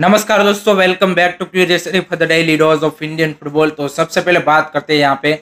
नमस्कार दोस्तों welcome back to curious for the daily dose of Indian football तो सबसे पहले बात करते हैं यहाँ पे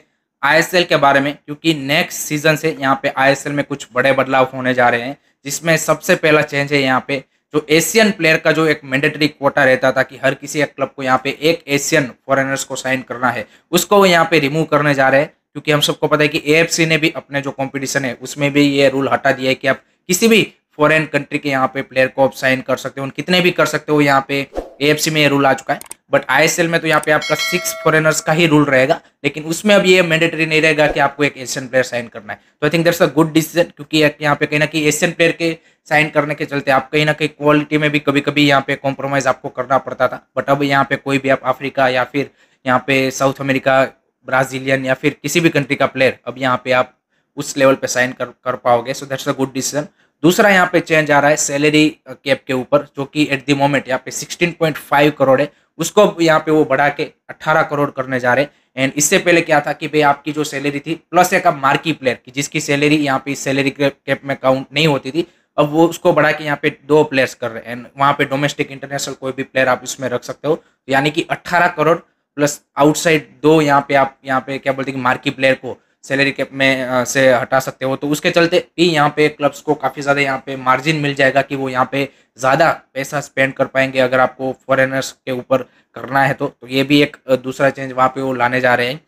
आईएसएल के बारे में क्योंकि नेक्स्ट सीजन से यहाँ पे आईएसएल में कुछ बड़े बदलाव होने जा रहे हैं जिसमें सबसे पहला चेंज है यहाँ पे जो एशियन प्लेयर का जो एक मैंडेटरी कोटा रहता था कि हर किसी एक क्लब को यहाँ पे एक एशियन फॉरेनर्स को साइन करना है उसको वो यहाँ पे रिमूव करने जा रहे हैं क्योंकि हम सबको पता है कि ए ने भी अपने जो कॉम्पिटिशन है उसमें भी ये रूल हटा दिया है कि आप किसी भी फॉरेन कंट्री के यहाँ पे प्लेयर को आप साइन कर सकते हो कितने भी कर सकते हो यहाँ पे ए में ये रूल आ चुका है बट आई में तो यहाँ पे आपका सिक्स फॉरेनर्स का ही रूल रहेगा लेकिन उसमें अब ये मैंडेटरी नहीं रहेगा कि आपको एक एशियन प्लेयर साइन करना है तो I think that's a good decision क्योंकि यहाँ पे कहीं ना कहीं एशियन प्लेयर के साइन करने के चलते आप कहीं ना कहीं क्वालिटी में भी कभी कभी यहाँ पे कॉम्प्रोमाइज आपको करना पड़ता था बट अब यहाँ पे कोई भी आप अफ्रीका या फिर यहाँ पे साउथ अमेरिका ब्राजीलियन या फिर किसी भी कंट्री का प्लेयर अब यहाँ पे आप उस लेवल पे साइन कर कर पाओगे so that's a good decision दूसरा यहाँ पे चेंज आ रहा है सैलरी कैप uh, के ऊपर जो कि एट द मोमेंट यहाँ पे 16.5 करोड़ है उसको यहाँ पे वो बढ़ा के 18 करोड़ करने जा रहे हैं एंड इससे पहले क्या था कि भाई आपकी जो सैलरी थी प्लस एक अब मार्की प्लेयर की जिसकी सैलरी यहाँ पे सैलरी कैप में काउंट नहीं होती थी अब वो उसको बढ़ा के यहाँ पे दो प्लेयर्स कर रहे हैं एंड वहाँ पे डोमेस्टिक इंटरनेशनल कोई भी प्लेयर आप इसमें रख सकते हो यानी कि अट्ठारह करोड़ प्लस आउटसाइड दो यहाँ पे आप यहाँ पे क्या बोलते हैं मार्की प्लेयर को सैलरी कैप में से हटा सकते हो तो उसके चलते भी यहाँ पे क्लब्स को काफ़ी ज़्यादा यहाँ पे मार्जिन मिल जाएगा कि वो यहाँ पे ज़्यादा पैसा स्पेंड कर पाएंगे अगर आपको फॉरेनर्स के ऊपर करना है तो, तो ये भी एक दूसरा चेंज वहाँ पे वो लाने जा रहे हैं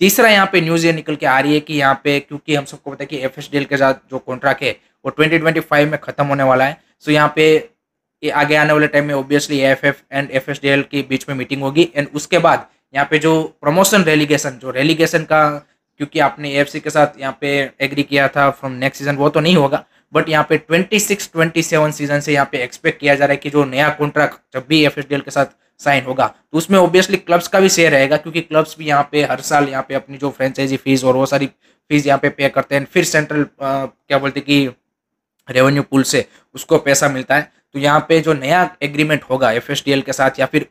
तीसरा यहाँ पे न्यूज़ ये निकल के आ रही है कि यहाँ पे क्योंकि हम सबको पता है कि एफ के साथ जो कॉन्ट्रैक्ट है वो ट्वेंटी में ख़त्म होने वाला है सो यहाँ पे ये आगे आने वाले टाइम में obviously F F and F S D L के बीच में मीटिंग होगी एंड उसके बाद यहाँ पे जो प्रमोशन रेलीगेशन जो रेलीगेशन का क्योंकि आपने ए के साथ यहाँ पे एग्री किया था फ्रॉम नेक्स्ट सीजन वो तो नहीं होगा बट यहाँ पे 26 27 सीजन से यहाँ पे एक्सपेक्ट किया जा रहा है कि जो नया कॉन्ट्रैक्ट जब भी एफ के साथ साइन होगा तो उसमें ऑब्वियसली क्लब्स का भी शेयर रहेगा क्योंकि क्लब्स भी यहाँ पे हर साल यहाँ पे अपनी जो फ्रेंचाइजी फीस और वो सारी फीस यहाँ पे पे करते हैं फिर सेंट्रल क्या बोलते कि रेवेन्यू पुल से उसको पैसा मिलता है तो यहाँ पे जो नया एग्रीमेंट होगा एफ के साथ या फिर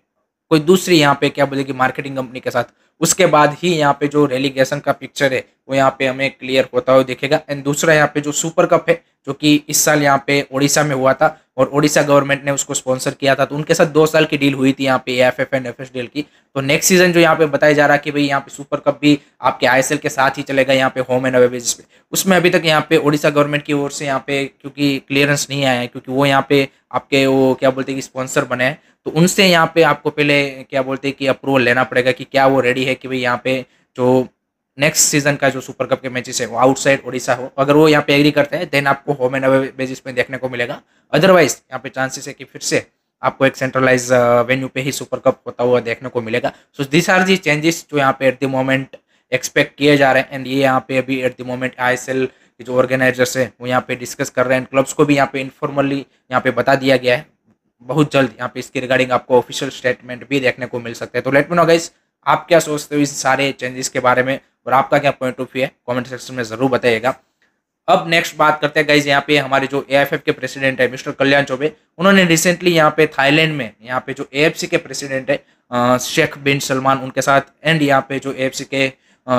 कोई दूसरी यहाँ पे क्या बोलेगी मार्केटिंग कंपनी के साथ उसके बाद ही यहाँ पे जो रेलीगेशन का पिक्चर है वो यहाँ पे हमें क्लियर होता हुआ दिखेगा एंड दूसरा यहाँ पे जो सुपर कप है जो कि इस साल यहाँ पे ओडिशा में हुआ था और ओडिशा गवर्नमेंट ने उसको स्पॉन्सर किया था तो उनके साथ दो साल की डील हुई थी यहाँ पे F F and F S deal की तो नेक्स्ट सीजन जो यहाँ पे बताया जा रहा है कि भाई यहाँ पे सुपर कप भी आपके आई के साथ ही चलेगा यहाँ पे होम एंड अवे बेसिस पे उसमें अभी तक यहाँ पे ओडिशा गवर्नमेंट की ओर से यहाँ पे क्योंकि क्लियरेंस नहीं आया है क्योंकि वो यहाँ पे आपके वो क्या बोलते हैं कि स्पॉन्सर बने हैं तो उनसे यहाँ पे आपको पहले क्या बोलते हैं कि अप्रूवल लेना पड़ेगा कि क्या वो रेडी है कि भाई यहाँ पे जो नेक्स्ट सीजन का जो सुपर कप के मैचेस है वो आउटसाइड ओडिशा हो अगर वो यहाँ पे एग्री करते हैं देन आपको होम एंड अवे बेसिस में देखने को मिलेगा अदरवाइज यहाँ पे चांसेस है कि फिर से आपको एक सेंट्रलाइज वेन्यू uh, पे ही सुपर कप होता हुआ देखने को मिलेगा so this are the changes जो यहाँ पे एट द मोमेंट एक्सपेक्ट किए जा रहे हैं एंड ये यहाँ पे अभी एट द मोमेंट आई के जो ऑर्गेनाइजर्स हैं वो यहाँ पे डिस्कस कर रहे हैं क्लब्स को भी यहाँ पे इन्फॉर्मली यहाँ पे बता दिया गया है बहुत जल्द यहाँ पे इसके रिगार्डिंग आपको ऑफिशियल स्टेटमेंट भी देखने को मिल सकता है तो लेट मी नो गाइस आप क्या सोचते हो इस सारे चेंजेस के बारे में और आपका क्या पॉइंट ऑफ व्यू है कॉमेंट सेक्शन में ज़रूर बताइएगा अब नेक्स्ट बात करते हैं गाइज यहाँ पे हमारे जो ए के प्रेसिडेंट है मिस्टर कल्याण चौबे उन्होंने रिसेंटली यहाँ पे थाईलैंड में यहाँ पे जो ए के प्रेसिडेंट है शेख बिन सलमान उनके साथ एंड यहाँ पे जो ए के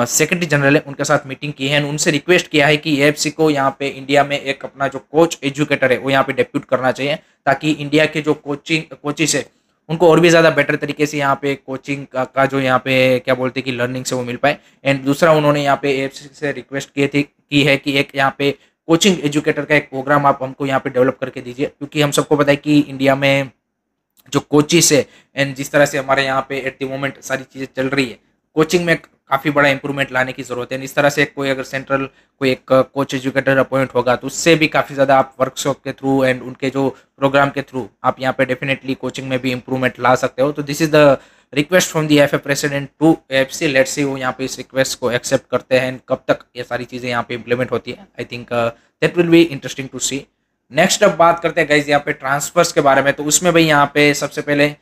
सेक्रेटरी जनरल है उनके साथ मीटिंग की है उनसे रिक्वेस्ट किया है कि एफ को यहाँ पे इंडिया में एक अपना जो कोच एजुकेटर है वो यहाँ पे डेप्यूट करना चाहिए ताकि इंडिया के जो कोचिंग कोचिस है उनको और भी ज़्यादा बेटर तरीके से यहाँ पे कोचिंग का, का जो यहाँ पे क्या बोलते हैं कि लर्निंग से वो मिल पाए एंड दूसरा उन्होंने यहाँ पे एप्स से रिक्वेस्ट की थी की है कि एक यहाँ पे कोचिंग एजुकेटर का एक प्रोग्राम आप हमको यहाँ पे डेवलप करके दीजिए क्योंकि हम सबको पता है कि इंडिया में जो कोचिस है एंड जिस तरह से हमारे यहाँ पे एट द मोमेंट सारी चीज़ें चल रही है कोचिंग में काफ़ी बड़ा इंप्रूवमेंट लाने की ज़रूरत है इस तरह से कोई अगर सेंट्रल कोई एक कोच एजुकेटर अपॉइंट होगा तो उससे भी काफ़ी ज़्यादा आप वर्कशॉप के थ्रू एंड उनके जो प्रोग्राम के थ्रू आप यहाँ पे डेफिनेटली कोचिंग में भी इंप्रूवमेंट ला सकते हो तो this is the request from the F A president to F C let see वो यहाँ पे इस रिक्वेस्ट को एक्सेप्ट करते हैं कब तक ये सारी चीज़ें यहाँ पे इंप्लीमेंट होती है I think that will be interesting to see next अब बात करते हैं गाइज यहाँ पे ट्रांसफर्स के बारे में तो उसमें भाई यहाँ पे सबसे पहले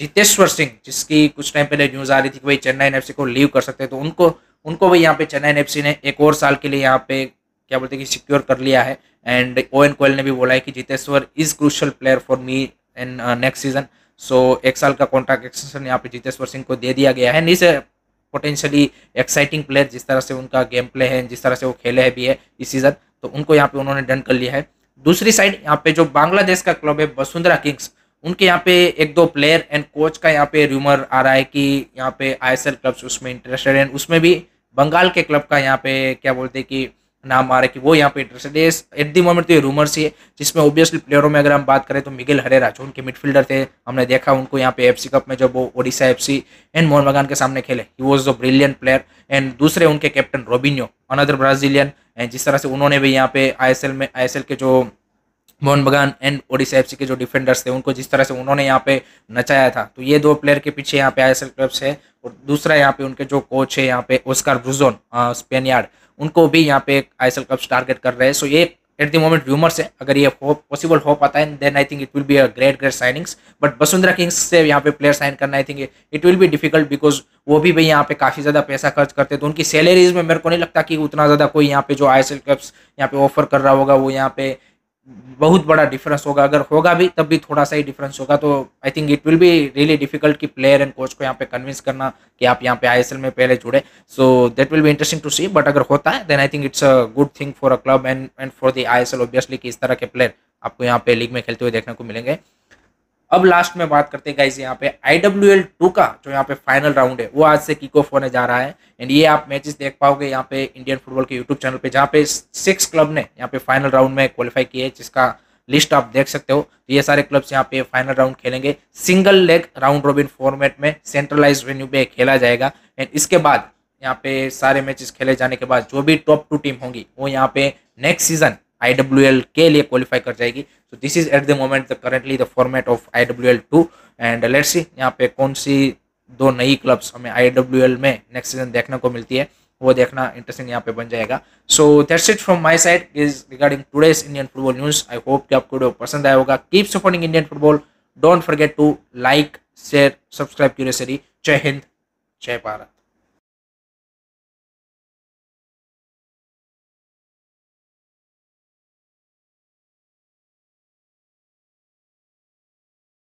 जितेश्वर सिंह जिसकी कुछ टाइम पहले न्यूज़ आ रही थी कि भाई चेन्नई एफ को लीव कर सकते हैं तो उनको उनको भी यहाँ पे चेन्नई एफ ने एक और साल के लिए यहाँ पे क्या बोलते हैं कि सिक्योर कर लिया है एंड ओ एन कोयल ने भी बोला है कि Jiteshwar is crucial player for me and next season so एक साल का कॉन्ट्रैक्ट एक्सटेंशन यहाँ पे जितेश्वर सिंह को दे दिया गया है नीचे पोटेंशियली एक्साइटिंग प्लेयर जिस तरह से उनका गेम प्ले है जिस तरह से वो खेले है भी है इस सीज़न तो उनको यहाँ पे उन्होंने डन कर लिया है दूसरी साइड यहाँ पे जो बांग्लादेश का क्लब है वसुंधरा किंग्स उनके यहाँ पे एक दो प्लेयर एंड कोच का यहाँ पे रूमर आ रहा है कि यहाँ पे आई क्लब्स उसमें इंटरेस्टेड है उसमें भी बंगाल के क्लब का यहाँ पे क्या बोलते हैं कि नाम आ रहा है कि वो यहाँ पे इंटरेस्टेड है एट दी मोमेंट तो ये रूमर्स ही है जिसमें ओब्वियसली प्लेयरों में अगर हम बात करें तो मिगिल हरेरा जो उनके मिडफील्डर थे हमने देखा उनको यहाँ पे एफ कप में जब वो ओडिशा सी एंड मोहन बगान के सामने खेले ही was the brilliant player and दूसरे उनके captain Robinho another Brazilian and जिस तरह से उन्होंने भी यहाँ पे आई में आई के जो मोहन बगान एंड ओडिशा एफ के जो डिफेंडर्स थे उनको जिस तरह से उन्होंने यहाँ पे नचाया था तो ये दो प्लेयर के पीछे यहाँ पे आई क्लब्स है और दूसरा यहाँ पे उनके जो कोच है यहाँ पे ओस्कार ब्रुजोन स्पेन यार्ड उनको भी यहाँ पे आई क्लब्स टारगेट कर रहे हैं सो ये एट द मोमेंट व्यूमर्स है अगर ये पॉसिबल हो पाता है then I think it will be a great great signings but Bashundhara kings से यहाँ पे प्लेयर साइन करना I think it will be difficult because वो भी भाई यहाँ पे काफ़ी ज़्यादा पैसा खर्च करते तो उनकी सैलरीज में मेरे को नहीं लगता कि उतना ज़्यादा कोई यहाँ पे जो आई एस एल क्लब्स यहाँ पे ऑफर कर रहा होगा वो यहाँ पे बहुत बड़ा डिफरेंस होगा अगर होगा भी तब भी थोड़ा सा ही डिफरेंस होगा तो I think it will be really difficult कि प्लेयर एंड कोच को यहाँ पे कन्विंस करना कि आप यहाँ पे आई में पहले जुड़े so that will be interesting to see but अगर होता है then I think it's a good thing for a club and and for the I S obviously कि इस तरह के प्लेयर आपको यहाँ पे लीग में खेलते हुए देखने को मिलेंगे अब लास्ट में बात करते हैं गाइज यहाँ पे आई डब्ल्यू एल टू का जो यहाँ पे फाइनल राउंड है वो आज से किक ऑफ होने जा रहा है एंड ये आप मैचेस देख पाओगे यहाँ पे इंडियन फुटबॉल के यूट्यूब चैनल पे जहाँ पे सिक्स क्लब ने यहाँ पे फाइनल राउंड में क्वालिफाई किए जिसका लिस्ट आप देख सकते हो तो ये सारे क्लब्स यहाँ पे फाइनल राउंड खेलेंगे single leg round robin format में सेंट्रलाइज वेन्यू पे खेला जाएगा एंड इसके बाद यहाँ पे सारे मैचेस खेले जाने के बाद जो भी टॉप टू टीम होंगी वो यहाँ पे नेक्स्ट सीजन आई के लिए क्वालिफाई कर जाएगी तो this is at the moment the currently the format of I W L two and let's यहाँ पे कौन सी दो नई क्लब्स हमें आई डब्ल्यू एल में नेक्स्ट सीजन देखने को मिलती है वो देखना इंटरेस्टिंग यहाँ पे बन जाएगा so that's it from my side is regarding today's Indian football news I hope कि आपको पसंद आया होगा keep supporting Indian football don't forget to like share subscribe curiously जय हिंद जय भारत